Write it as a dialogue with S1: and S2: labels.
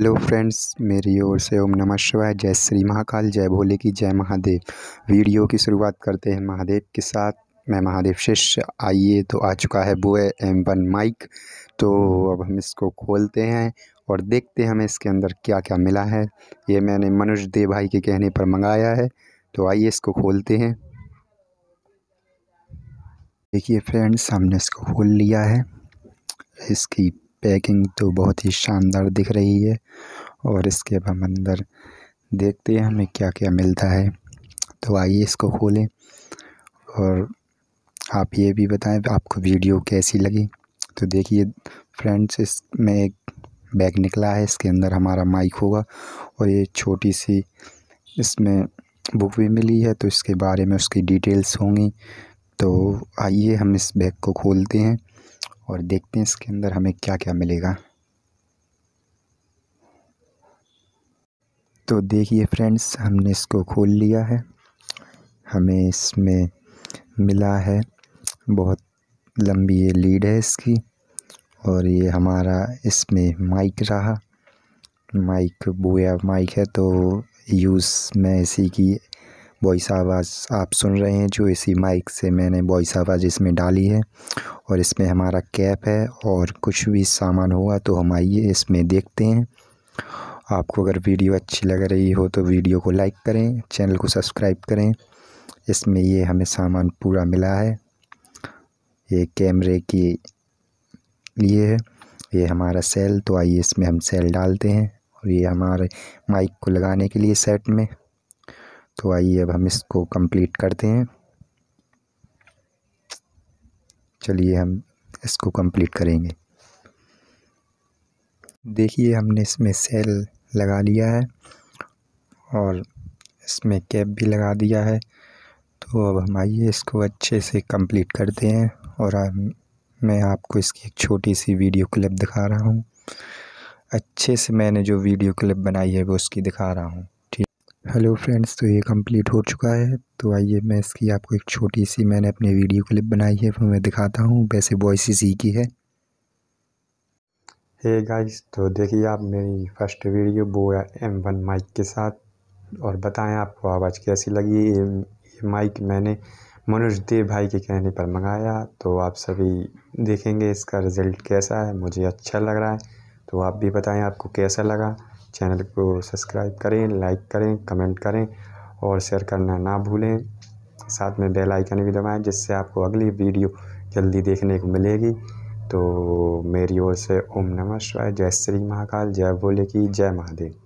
S1: hello friends मेरी ओर से ओम नमः शिवाय जय श्री महाकाल जय भोले की जय महादेव वीडियो की शुरुआत करते हैं महादेव के साथ मैं महादेव शिष्य आइए तो आ चुका है बोए एम वन माइक तो अब हम इसको खोलते हैं और देखते हैं हमें इसके अंदर क्या क्या मिला है ये मैंने मनुज देव भाई के कहने पर मंगाया है तो आइए इसको खोलते हैं देखिए फ्रेंड्स हमने इसको खोल लिया है इसकी पैकिंग तो बहुत ही शानदार दिख रही है और इसके अब हम अंदर देखते हैं हमें क्या क्या मिलता है तो आइए इसको खोलें और आप ये भी बताएं आपको वीडियो कैसी लगी तो देखिए फ्रेंड्स इसमें एक बैग निकला है इसके अंदर हमारा माइक होगा और ये छोटी सी इसमें बुक भी मिली है तो इसके बारे में उसकी डिटेल्स होंगी तो आइए हम इस बैग को खोलते हैं और देखते हैं इसके अंदर हमें क्या क्या मिलेगा तो देखिए फ्रेंड्स हमने इसको खोल लिया है हमें इसमें मिला है बहुत लंबी ये लीड है इसकी और ये हमारा इसमें माइक रहा माइक बोया माइक है तो यूज़ मैं इसी की वॉइस आवाज़ आप सुन रहे हैं जो इसी माइक से मैंने वॉइस आवाज़ इसमें डाली है और इसमें हमारा कैप है और कुछ भी सामान होगा तो हम आइए इसमें देखते हैं आपको अगर वीडियो अच्छी लग रही हो तो वीडियो को लाइक करें चैनल को सब्सक्राइब करें इसमें ये हमें सामान पूरा मिला है ये कैमरे की लिए है ये हमारा सेल तो आइए इसमें हम सेल डालते हैं और ये हमारे माइक को लगाने के लिए सेट में तो आइए अब हम इसको कंप्लीट करते हैं चलिए हम इसको कंप्लीट करेंगे देखिए हमने इसमें सेल लगा लिया है और इसमें कैप भी लगा दिया है तो अब हम आइए इसको अच्छे से कंप्लीट करते हैं और आ, मैं आपको इसकी एक छोटी सी वीडियो क्लिप दिखा रहा हूँ अच्छे से मैंने जो वीडियो क्लिप बनाई है वो उसकी दिखा रहा हूँ हेलो फ्रेंड्स तो ये कंप्लीट हो चुका है तो आइए मैं इसकी आपको एक छोटी सी मैंने अपने वीडियो क्लिप बनाई है फिर मैं दिखाता हूँ वैसे वॉइस इसी की है
S2: हे hey गाइस तो देखिए आप मेरी फर्स्ट वीडियो बो एम वन माइक के साथ और बताएं आपको आवाज़ कैसी लगी ये, ये माइक मैंने मनोज देव भाई के कहने पर मंगाया तो आप सभी देखेंगे इसका रिज़ल्ट कैसा है मुझे अच्छा लग रहा है तो आप भी बताएँ आपको कैसा लगा चैनल को सब्सक्राइब करें लाइक करें कमेंट करें और शेयर करना ना भूलें साथ में बेल आइकन भी दबाएं जिससे आपको अगली वीडियो जल्दी देखने को मिलेगी तो मेरी ओर से ओम नमः शिवाय जय श्री महाकाल जय भोले की जय महादेव